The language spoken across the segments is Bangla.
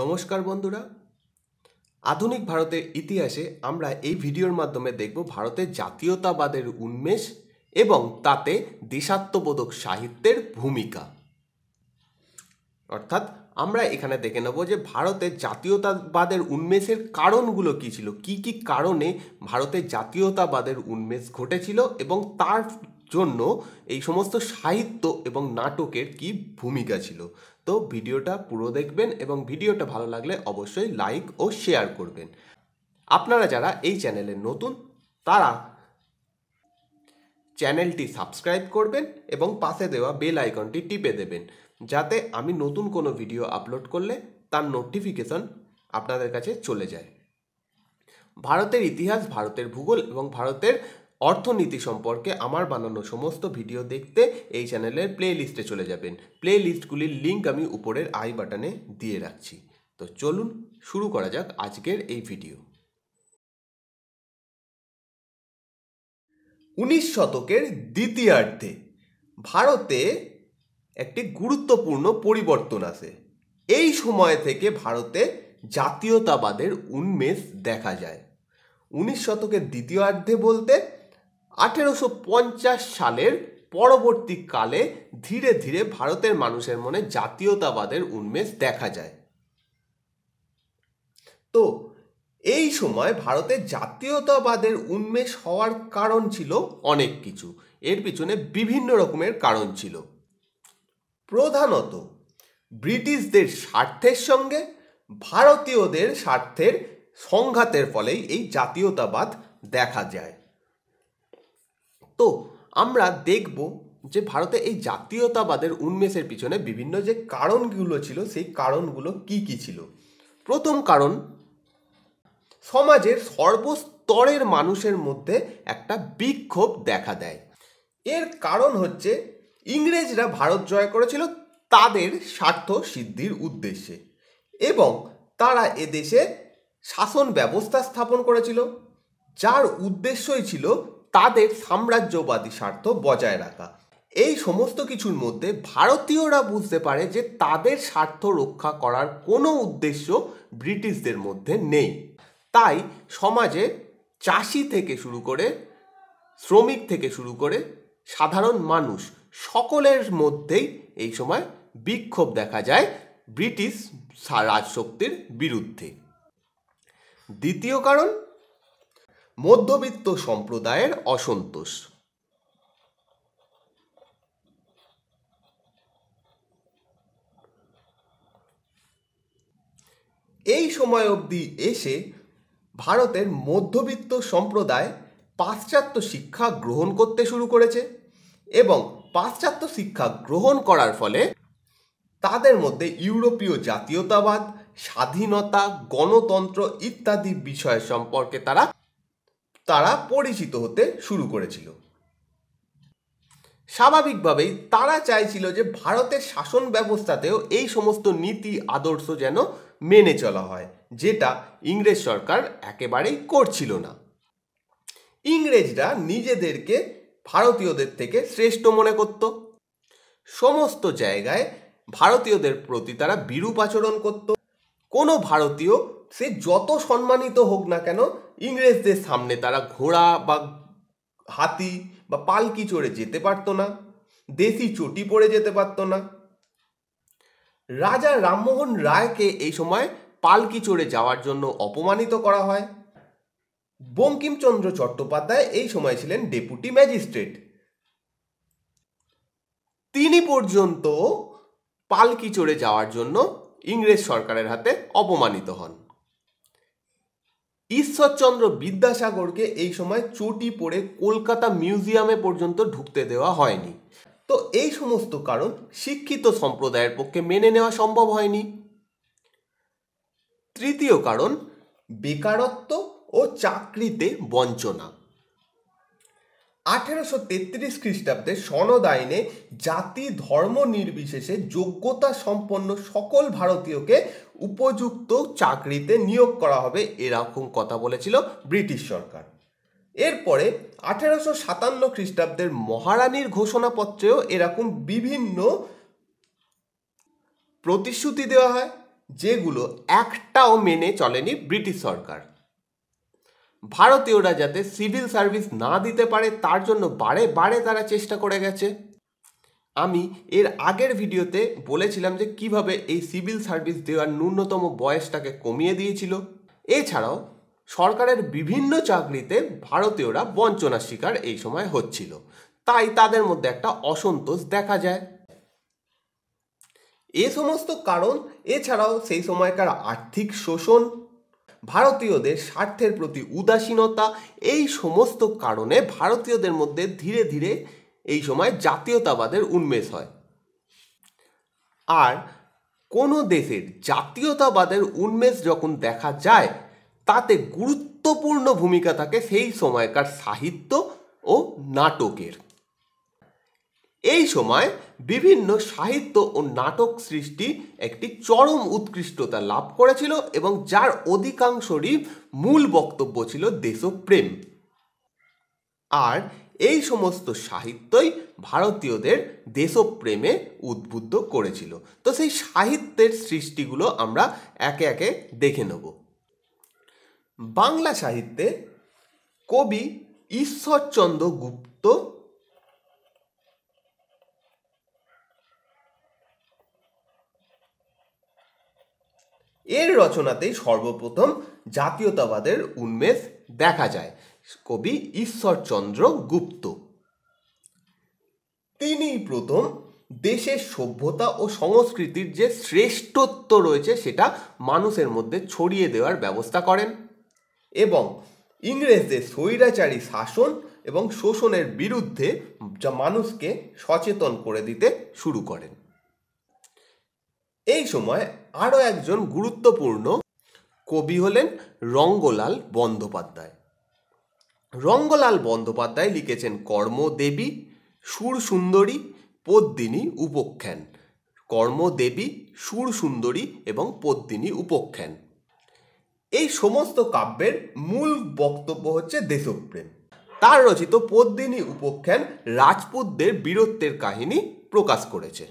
নমস্কার বন্ধুরা আধুনিক ভারতের ইতিহাসে আমরা এই ভিডিওর মাধ্যমে দেখব ভারতের জাতীয়তাবাদের উন্মেষ এবং তাতে দেশাত্মবোধক সাহিত্যের ভূমিকা অর্থাৎ আমরা এখানে দেখে নেব যে ভারতের জাতীয়তাবাদের উন্মেষের কারণগুলো কী ছিল কি কি কারণে ভারতের জাতীয়তাবাদের উন্মেষ ঘটেছিল এবং তার জন্য এই সমস্ত সাহিত্য এবং নাটকের কি ভূমিকা ছিল তো ভিডিওটা পুরো দেখবেন এবং ভিডিওটা ভালো লাগলে অবশ্যই লাইক ও শেয়ার করবেন আপনারা যারা এই চ্যানেলে নতুন তারা চ্যানেলটি সাবস্ক্রাইব করবেন এবং পাশে দেওয়া বেল আইকনটি টিপে দেবেন যাতে আমি নতুন কোনো ভিডিও আপলোড করলে তার নোটিফিকেশন আপনাদের কাছে চলে যায় ভারতের ইতিহাস ভারতের ভূগোল এবং ভারতের অর্থনীতি সম্পর্কে আমার বানানো সমস্ত ভিডিও দেখতে এই চ্যানেলের প্লে লিস্টে চলে যাবেন প্লে লিস্টগুলির লিঙ্ক আমি উপরের আই বাটনে দিয়ে রাখছি তো চলুন শুরু করা যাক আজকের এই ভিডিও উনিশ শতকের দ্বিতীয়ার্ধে ভারতে একটি গুরুত্বপূর্ণ পরিবর্তন আসে এই সময় থেকে ভারতে জাতীয়তাবাদের উন্মেষ দেখা যায় উনিশ শতকের দ্বিতীয়ার্ধে বলতে আঠেরোশো সালের পরবর্তীকালে ধীরে ধীরে ভারতের মানুষের মনে জাতীয়তাবাদের উন্মেষ দেখা যায় তো এই সময় ভারতে জাতীয়তাবাদের উন্মেষ হওয়ার কারণ ছিল অনেক কিছু এর পিছনে বিভিন্ন রকমের কারণ ছিল প্রধানত ব্রিটিশদের স্বার্থের সঙ্গে ভারতীয়দের স্বার্থের সংঘাতের ফলেই এই জাতীয়তাবাদ দেখা যায় তো আমরা দেখব যে ভারতে এই জাতীয়তাবাদের উন্মেষের পিছনে বিভিন্ন যে কারণগুলো ছিল সেই কারণগুলো কি কি ছিল প্রথম কারণ সমাজের সর্বস্তরের মানুষের মধ্যে একটা বিক্ষোভ দেখা দেয় এর কারণ হচ্ছে ইংরেজরা ভারত জয় করেছিল তাদের স্বার্থ সিদ্ধির উদ্দেশ্যে এবং তারা এদেশে শাসন ব্যবস্থা স্থাপন করেছিল যার উদ্দেশ্যই ছিল তাদের সাম্রাজ্যবাদী স্বার্থ বজায় রাখা এই সমস্ত কিছুর মধ্যে ভারতীয়রা বুঝতে পারে যে তাদের স্বার্থ রক্ষা করার কোনো উদ্দেশ্য ব্রিটিশদের মধ্যে নেই তাই সমাজে চাষি থেকে শুরু করে শ্রমিক থেকে শুরু করে সাধারণ মানুষ সকলের মধ্যেই এই সময় বিক্ষোভ দেখা যায় ব্রিটিশ রাজশক্তির বিরুদ্ধে দ্বিতীয় কারণ মধ্যবিত্ত সম্প্রদায়ের অসন্তোষ এই সময় অবধি এসে ভারতের মধ্যবিত্ত সম্প্রদায় পাশ্চাত্য শিক্ষা গ্রহণ করতে শুরু করেছে এবং পাশ্চাত্য শিক্ষা গ্রহণ করার ফলে তাদের মধ্যে ইউরোপীয় জাতীয়তাবাদ স্বাধীনতা গণতন্ত্র ইত্যাদি বিষয় সম্পর্কে তারা তারা পরিচিত হতে শুরু করেছিল স্বাভাবিকভাবেই তারা চাইছিল যে ভারতের শাসন ব্যবস্থাতেও এই সমস্ত নীতি আদর্শ যেন মেনে চলা হয় যেটা ইংরেজ সরকার একেবারেই করছিল না ইংরেজরা নিজেদেরকে ভারতীয়দের থেকে শ্রেষ্ঠ মনে করত সমস্ত জায়গায় ভারতীয়দের প্রতি তারা বিরূপ আচরণ করতো কোনো ভারতীয় সে যত সম্মানিত হোক না কেন ইংরেজদের সামনে তারা ঘোড়া বা হাতি বা পালকি চড়ে যেতে পারত না দেশি চটি পড়ে যেতে পারত না রাজা রামমোহন রায়কে এই সময় পালকি চড়ে যাওয়ার জন্য অপমানিত করা হয় বঙ্কিমচন্দ্র চট্টোপাধ্যায় এই সময় ছিলেন ডেপুটি ম্যাজিস্ট্রেট তিনি পর্যন্ত পালকি চড়ে যাওয়ার জন্য ইংরেজ সরকারের হাতে অপমানিত হন ঈশ্বরচন্দ্র বিদ্যাসাগরকে এই সময় চটি পড়ে কলকাতা মিউজিয়ামে পর্যন্ত ঢুকতে দেওয়া হয়নি তো এই সমস্ত কারণ শিক্ষিত সম্প্রদায়ের পক্ষে মেনে নেওয়া সম্ভব হয়নি তৃতীয় কারণ বেকারত্ব ও চাকরিতে বঞ্চনা আঠেরোশো তেত্রিশ খ্রিস্টাব্দে সনদ আইনে জাতি ধর্ম নির্বিশেষে যোগ্যতা সম্পন্ন সকল ভারতীয়কে উপযুক্ত চাকরিতে নিয়োগ করা হবে এরকম কথা বলেছিল ব্রিটিশ সরকার এরপরে আঠেরোশো সাতান্ন খ্রিস্টাব্দের মহারানীর ঘোষণাপত্রেও এরকম বিভিন্ন প্রতিশ্রুতি দেওয়া হয় যেগুলো একটাও মেনে চলেনি ব্রিটিশ সরকার ভারতীয়রা যাতে সিভিল সার্ভিস না দিতে পারে তার জন্য বারে বারে তারা চেষ্টা করে গেছে আমি এর আগের ভিডিওতে বলেছিলাম যে কিভাবে এই সিভিল সার্ভিস দেওয়ার ন্যূনতম বয়সটাকে কমিয়ে দিয়েছিল এছাড়াও সরকারের বিভিন্ন চাকরিতে ভারতীয়রা বঞ্চনার শিকার এই সময় হচ্ছিল তাই তাদের মধ্যে একটা অসন্তোষ দেখা যায় এ সমস্ত কারণ এছাড়াও সেই সময়কার আর্থিক শোষণ ভারতীয়দের স্বার্থের প্রতি উদাসীনতা এই সমস্ত কারণে ভারতীয়দের মধ্যে ধীরে ধীরে এই সময় জাতীয়তাবাদের উন্মেষ হয় আর কোনো দেশের জাতীয়তাবাদের উন্মেষ যখন দেখা যায় তাতে গুরুত্বপূর্ণ ভূমিকা থাকে সেই সময়কার সাহিত্য ও নাটকের এই সময় বিভিন্ন সাহিত্য ও নাটক সৃষ্টি একটি চরম উৎকৃষ্টতা লাভ করেছিল এবং যার অধিকাংশরই মূল বক্তব্য ছিল দেশপ্রেম আর এই সমস্ত সাহিত্যই ভারতীয়দের দেশপ্রেমে উদ্বুদ্ধ করেছিল তো সেই সাহিত্যের সৃষ্টিগুলো আমরা একে একে দেখে নেব বাংলা সাহিত্যে কবি ঈশ্বরচন্দ্র গুপ্ত এর রচনাতেই সর্বপ্রথম জাতীয়তাবাদের উন্মেষ দেখা যায় কবি ঈশ্বরচন্দ্র গুপ্ত তিনিই প্রথম দেশের সভ্যতা ও সংস্কৃতির যে শ্রেষ্ঠত্ব রয়েছে সেটা মানুষের মধ্যে ছড়িয়ে দেওয়ার ব্যবস্থা করেন এবং ইংরেজদের স্বৈরাচারী শাসন এবং শোষণের বিরুদ্ধে যা মানুষকে সচেতন করে দিতে শুরু করেন এই সময় আরও একজন গুরুত্বপূর্ণ কবি হলেন রঙ্গলাল বন্দ্যোপাধ্যায় রঙ্গলাল বন্দ্যোপাধ্যায় লিখেছেন কর্মদেবী সুর সুন্দরী পদ্মিনী উপখ্যান কর্মদেবী সুর সুন্দরী এবং পদ্মিনী উপখ্যান এই সমস্ত কাব্যের মূল বক্তব্য হচ্ছে দেশপ্রেম তার রচিত পদ্মিনী উপখ্যান রাজপুতদের বীরত্বের কাহিনী প্রকাশ করেছে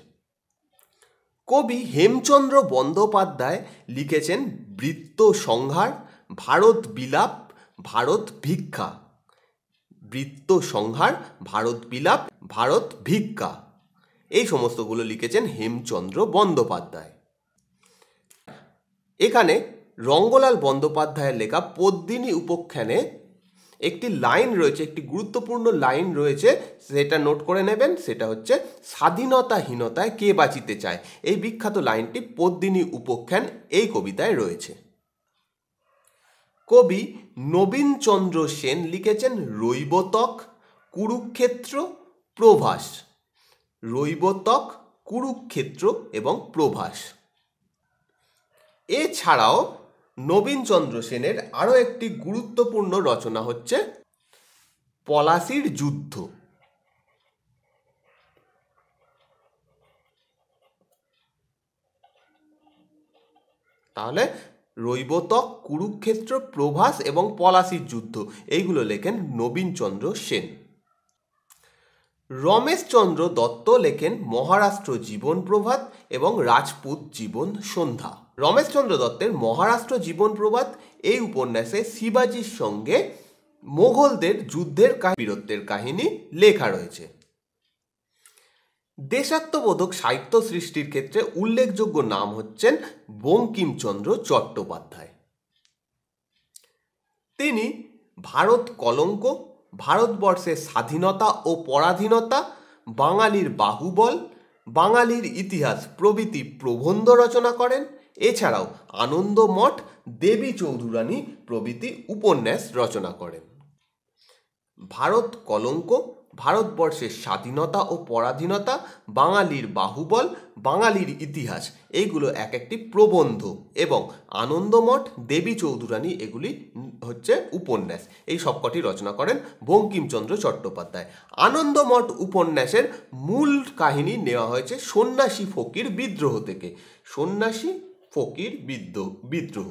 কবি হেমচন্দ্র বন্দ্যোপাধ্যায় লিখেছেন বৃত্ত সংহার ভারত বিলাপ ভারত ভিক্ষা বৃত্ত সংহার ভারত বিলাপ ভারত ভিক্ষা এই সমস্তগুলো লিখেছেন হেমচন্দ্র বন্দ্যোপাধ্যায় এখানে রঙ্গলাল বন্দ্যোপাধ্যায়ের লেখা পদ্মিনী উপখ্যানে একটি লাইন রয়েছে একটি গুরুত্বপূর্ণ লাইন রয়েছে সেটা নোট করে নেবেন সেটা হচ্ছে স্বাধীনতাহীনতায় কে বাঁচিতে চায় এই বিখ্যাত লাইনটি পদ্মিনী উপখ্যান এই কবিতায় রয়েছে কবি নবীনচন্দ্র সেন লিখেছেন রৈবতক কুরুক্ষেত্র প্রভাস রৈবতক কুরুক্ষেত্র এবং প্রভাস এছাড়াও নবীনচন্দ্র সেনের আরও একটি গুরুত্বপূর্ণ রচনা হচ্ছে পলাশির যুদ্ধ তাহলে রৈবতক কুরুক্ষেত্র প্রভাস এবং পলাশির যুদ্ধ এইগুলো লেখেন নবীনচন্দ্র সেন রমেশচন্দ্র দত্ত লেখেন মহারাষ্ট্র জীবন প্রভাত এবং রাজপুত জীবন সন্ধ্যা রমেশচন্দ্র দত্তের মহারাষ্ট্র জীবন প্রবাদ এই উপন্যাসে শিবাজির সঙ্গে মোগলদের যুদ্ধের বীরত্বের কাহিনী লেখা রয়েছে দেশাত্মবোধক সাহিত্য সৃষ্টির ক্ষেত্রে উল্লেখযোগ্য নাম হচ্ছেন বঙ্কিমচন্দ্র চট্টোপাধ্যায় তিনি ভারত কলঙ্ক ভারতবর্ষের স্বাধীনতা ও পরাধীনতা বাঙালির বাহুবল বাঙালির ইতিহাস প্রভৃতি প্রবন্ধ রচনা করেন এছাড়াও আনন্দমঠ দেবী চৌধুরানী প্রভৃতি উপন্যাস রচনা করেন ভারত কলঙ্ক ভারতবর্ষের স্বাধীনতা ও পরাধীনতা বাঙালির বাহুবল বাঙালির ইতিহাস এইগুলো এক একটি প্রবন্ধ এবং আনন্দমঠ দেবী চৌধুরানী এগুলি হচ্ছে উপন্যাস এই সবকটি রচনা করেন বঙ্কিমচন্দ্র চট্টোপাধ্যায় আনন্দমঠ উপন্যাসের মূল কাহিনী নেওয়া হয়েছে সন্ন্যাসী ফকির বিদ্রোহ থেকে সন্ন্যাসী ফকির বিদ্রোহ বিদ্রোহ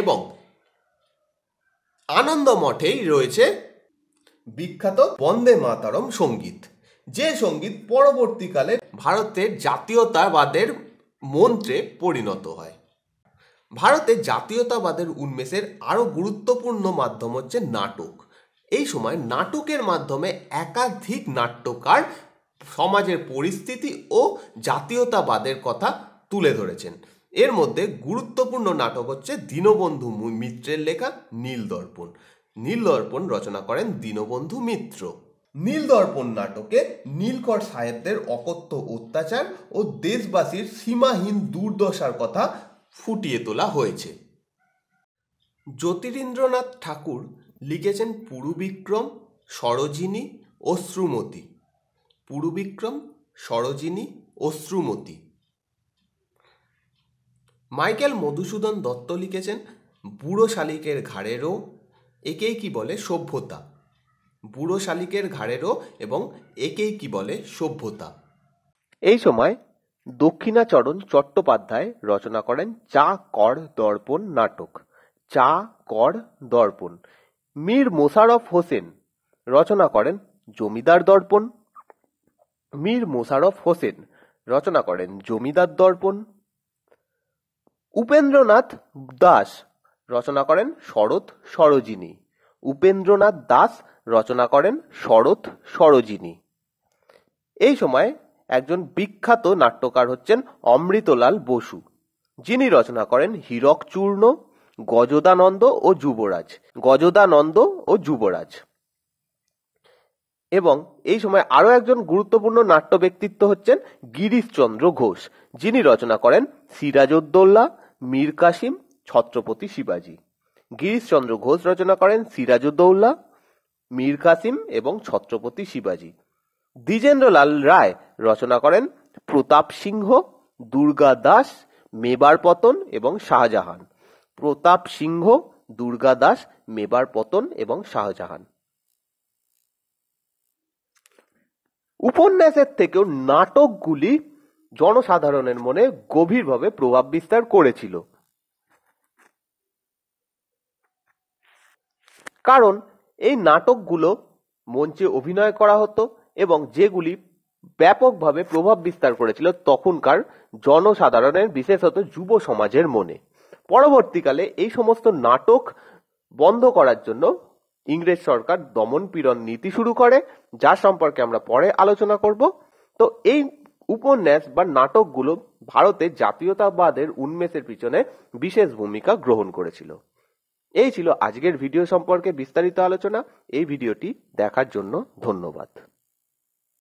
এবং আনন্দ মঠেই রয়েছে বিখ্যাত বন্দে মাতারম সঙ্গীত যে সঙ্গীত পরবর্তীকালে ভারতের জাতীয়তাবাদের মন্ত্রে পরিণত হয় ভারতে জাতীয়তাবাদের উন্মেষের আরও গুরুত্বপূর্ণ মাধ্যম হচ্ছে নাটক এই সময় নাটকের মাধ্যমে একাধিক নাট্যকার সমাজের পরিস্থিতি ও জাতীয়তাবাদের কথা তুলে ধরেছেন এর মধ্যে গুরুত্বপূর্ণ নাটক হচ্ছে দীনবন্ধু মিত্রের লেখা নীলদর্পণ নীলদর্পণ রচনা করেন দীনবন্ধু মিত্র নীলদর্পণ নাটকে নীলকর সাহেবদের অকথ্য অত্যাচার ও দেশবাসীর সীমাহীন দুর্দশার কথা ফুটিয়ে তোলা হয়েছে জ্যোতিরিন্দ্রনাথ ঠাকুর লিখেছেন পুরুবিক্রম সরোজিনী অশ্রুমতী পুরুবিক্রম সরোজিনী অশ্রুমতী মাইকেল মধুসূদন দত্ত লিখেছেন বুড়ো শালিকের ঘাড়েরও একেই কি বলে সভ্যতা বুড়ো শালিকের ঘাড়েরও এবং একেই কি বলে সভ্যতা এই সময় দক্ষিণাচরণ চট্টোপাধ্যায় রচনা করেন চা কর দর্পণ নাটক চা কর দর্পণ মীর মোশারফ হোসেন রচনা করেন জমিদার দর্পণ মীর মোশারফ হোসেন রচনা করেন জমিদার দর্পণ উপেন্দ্রনাথ দাস রচনা করেন শরৎ সরোজিনী উপেন্দ্রনাথ দাস রচনা করেন শরৎ সরোজিনী এই সময় একজন বিখ্যাত নাট্যকার হচ্ছেন অমৃতলাল বসু যিনি রচনা করেন হীরক চূর্ণ গজদানন্দ ও যুবরাজ গজদানন্দ ও যুবরাজ এবং এই সময় আরও একজন গুরুত্বপূর্ণ নাট্য ব্যক্তিত্ব হচ্ছেন গিরিশচন্দ্র ঘোষ যিনি রচনা করেন সিরাজউদ্দোল্লা মীর কাসিম ছত্রপতি শিবাজি গিরিশচন্দ্র ঘোষ রচনা করেন সিরাজউদ্দৌলা মীর কাসিম এবং ছত্রপতি শিবাজী দ্বিজেন্দ্রলাল রায় রচনা করেন প্রতাপ সিংহ দুর্গা দাস মেবার পতন এবং শাহজাহান প্রতাপ সিংহ দুর্গা দাস মেবার পতন এবং শাহজাহান উপন্যাসের থেকেও নাটকগুলি জনসাধারণের মনে গভীরভাবে প্রভাব বিস্তার করেছিল কারণ এই নাটকগুলো মঞ্চে অভিনয় করা হতো এবং যেগুলি ব্যাপকভাবে প্রভাব বিস্তার করেছিল তখনকার জনসাধারণের বিশেষত যুব সমাজের মনে পরবর্তীকালে এই সমস্ত নাটক বন্ধ করার জন্য ইংরেজ সরকার দমন পীড়ন নীতি শুরু করে যা সম্পর্কে আমরা পরে আলোচনা করব তো এই উপন্যাস বা নাটকগুলো ভারতে জাতীয়তাবাদের উন্মেষের পিছনে বিশেষ ভূমিকা গ্রহণ করেছিল এই ছিল আজকের ভিডিও সম্পর্কে বিস্তারিত আলোচনা এই ভিডিওটি দেখার জন্য ধন্যবাদ